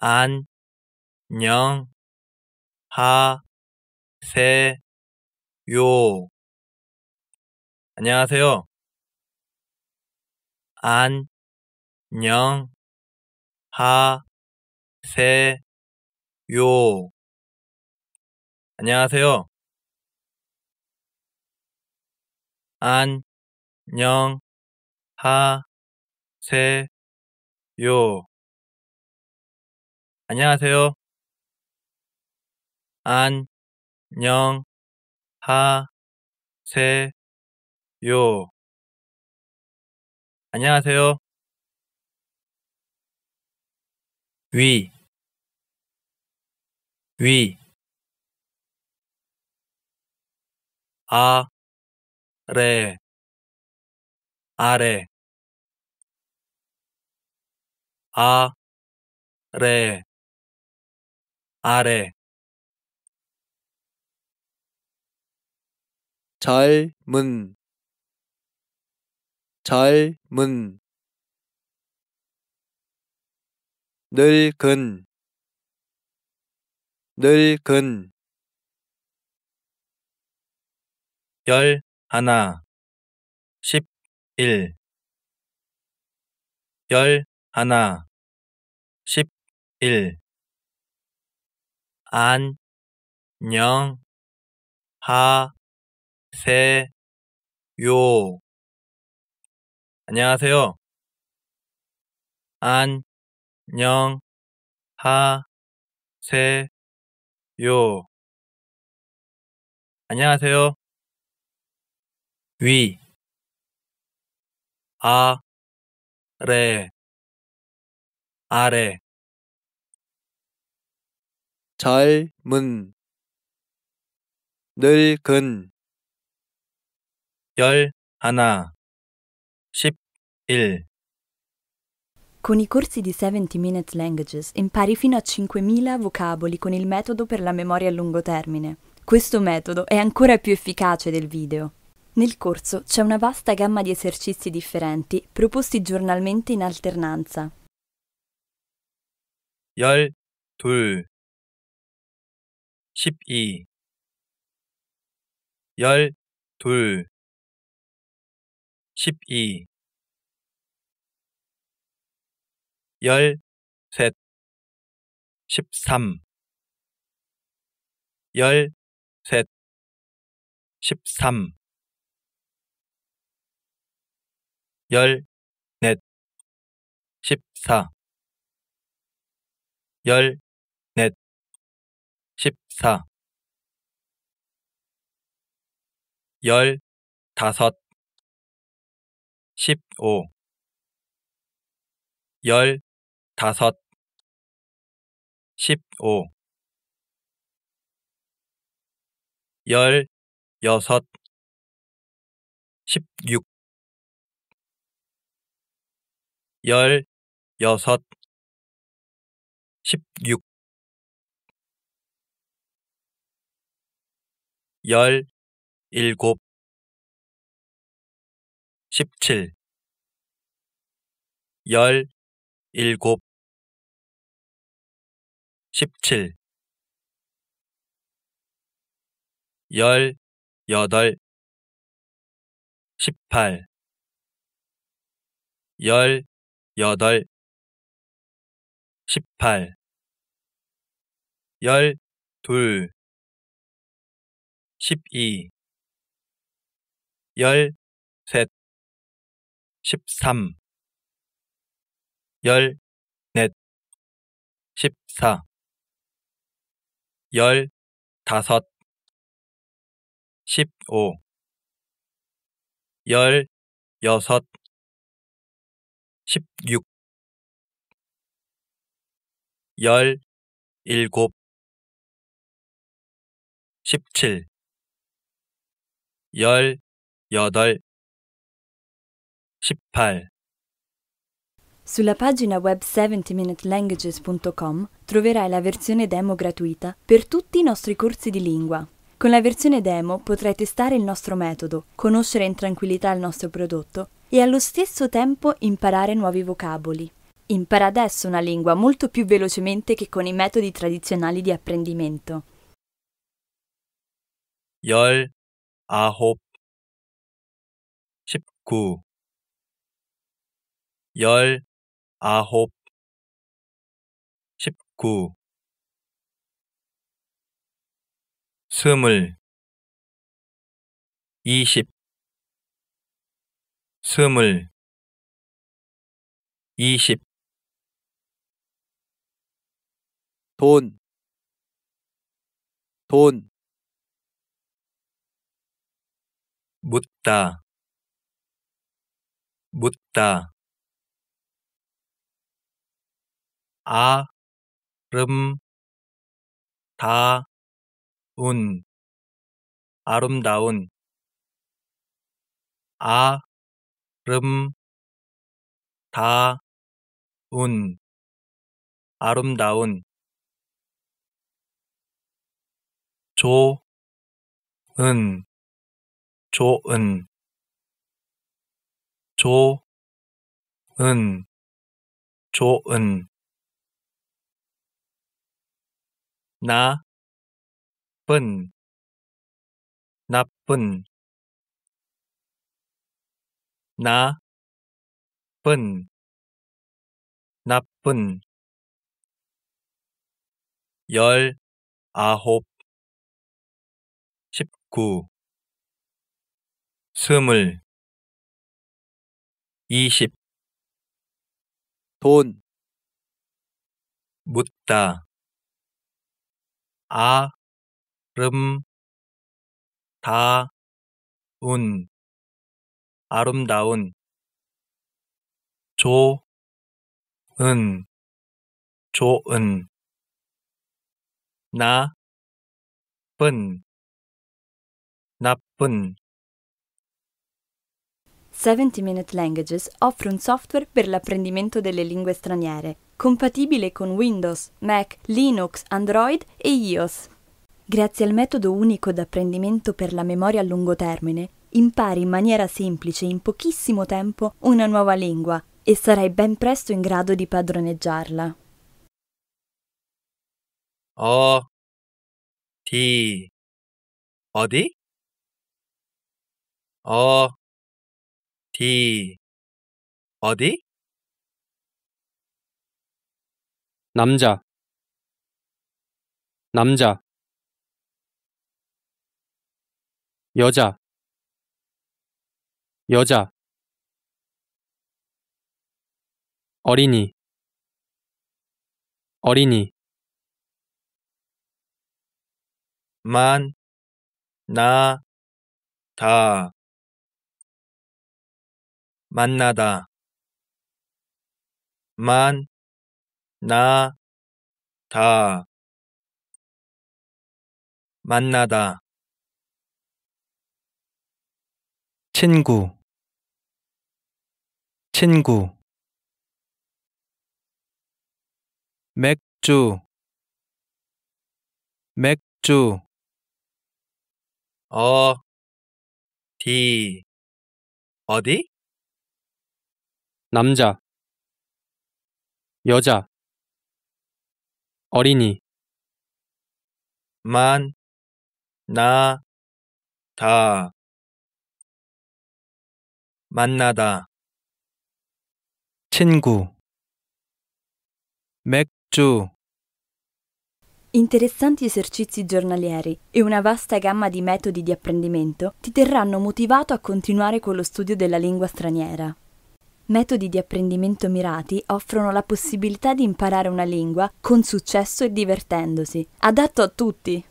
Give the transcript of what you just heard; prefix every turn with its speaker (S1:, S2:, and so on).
S1: 안녕 하세요. 안녕하세요. 안녕 하세요. 안녕하세요. 안녕 하세요. 안녕하세요. 안, 녕, 하, 세, 요. 안녕하세요. 위, 위. 아, 래, 아래. 아, 래. 아. 아래
S2: 젊은 젊은 늙은 늙은
S1: 열 하나 십일 열 하나 십일 안녕 하세요. 안녕하세요. 안녕 하세요. 안녕하세요. 위, 아, 래, 아래.
S2: 젊은 늙은 열 하나 십일
S3: Con i corsi di 70 Minute Languages impari fino a 5.000 vocaboli con il metodo per la memoria a lungo termine. Questo metodo è ancora più efficace del video. Nel corso c'è una vasta gamma di esercizi differenti proposti giornalmente in alternanza.
S1: 열, 둘, 12열둘12열셋13열셋13열넷14열 14 1다1십1열1섯16 16 16 16여섯 십육 열 일곱 십칠 열 일곱 십칠 열 여덟 십팔 열 여덟 십팔 열둘 12, 13, 13, 14, 1사 15, 1십 16, 1섯 십육, 열, 여덟, 십팔.
S3: Sulla pagina web 70minutelanguages.com troverai la versione demo gratuita per tutti i nostri corsi di lingua. Con la versione demo potrai testare il nostro metodo, conoscere in tranquillità il nostro prodotto e allo stesso tempo imparare nuovi vocaboli. Impara adesso una lingua molto più velocemente che con i metodi tradizionali di apprendimento.
S1: 열, 아홉, 십구, 열, 아홉, 십구, 스물, 이십, 스물, 이십,
S2: 돈, 돈, 묻다 묻다
S1: 아, 아름다운 아, 아름다운 아름다운 아름다운 좋은 조은 조은 조은 나쁜 나쁜 나쁜 나쁜 열 아홉 십구 스물 이십
S2: 돈 묻다
S1: 아름 다운 아름다운 조은 조은 나쁜 나쁜
S3: 70 Minute Languages offre un software per l'apprendimento delle lingue straniere, compatibile con Windows, Mac, Linux, Android e iOS. Grazie al metodo unico d'apprendimento per la memoria a lungo termine, impari in maniera semplice in pochissimo tempo una nuova lingua e sarai ben presto in grado di padroneggiarla.
S1: 어, 디, 어디? O D 어디?
S2: 남자 남자 여자 여자 어린이 어린이
S1: 만, 나, 다 만나다 만나다 만나다 친구 친구
S2: 맥주 맥주
S1: 어, 어디 어디
S2: 남자 여자 어린이
S1: 만, 나, 다 만나다 친구
S2: 맥주
S3: Interessanti esercizi giornalieri e una vasta gamma di metodi di apprendimento ti terranno motivato a continuare con lo studio della lingua straniera. Metodi di apprendimento mirati offrono la possibilità di imparare una lingua con successo e divertendosi, adatto a tutti.